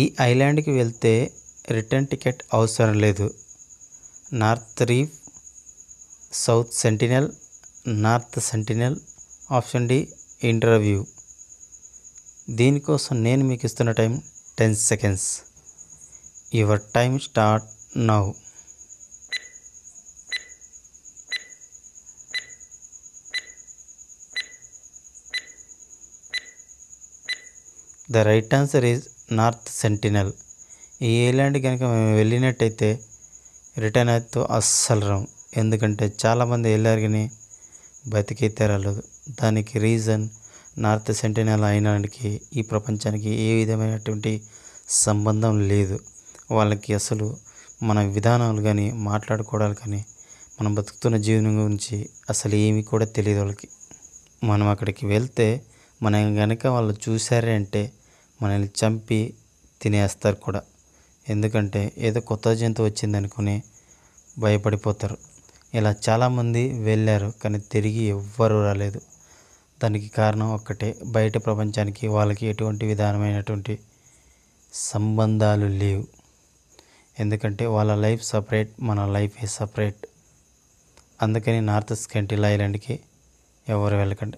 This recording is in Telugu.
ఈ ఐలాండ్కి వెళ్తే రిటర్న్ టికెట్ అవసరం లేదు North Reef South Sentinel North Sentinel option D interview దీనికోసం నేను మీకు ఇస్తున్న time ten seconds your time start now The right answer is North Sentinel ఈ ఏలాండ్ కనుక మేము వెళ్ళినట్టయితే రిటర్న్ అయితే అస్సలు రాము ఎందుకంటే చాలామంది వెళ్ళారు కానీ బతికైతే రాలేదు దానికి రీజన్ నార్త్ సెంటినల్ అయినానికి ఈ ప్రపంచానికి ఏ విధమైనటువంటి సంబంధం లేదు వాళ్ళకి అసలు మన విధానాలు కానీ మాట్లాడుకోవడాలు కానీ మనం బతుకుతున్న జీవనం గురించి అసలు ఏమి కూడా తెలియదు వాళ్ళకి మనం అక్కడికి వెళ్తే మనం కనుక వాళ్ళు చూసారంటే మనల్ని చంపి తినేస్తారు కూడా ఎందుకంటే ఏదో కొత్త జంతువు వచ్చిందనుకుని భయపడిపోతారు ఇలా చాలామంది వెళ్ళారు కానీ తిరిగి ఎవ్వరూ రాలేదు దానికి కారణం ఒక్కటే బయట ప్రపంచానికి వాళ్ళకి ఎటువంటి విధానమైనటువంటి సంబంధాలు లేవు ఎందుకంటే వాళ్ళ లైఫ్ సపరేట్ మన లైఫ్ సపరేట్ అందుకని నార్త్ స్కెంటిల్ ఐలాండ్కి ఎవరు వెళ్ళకండి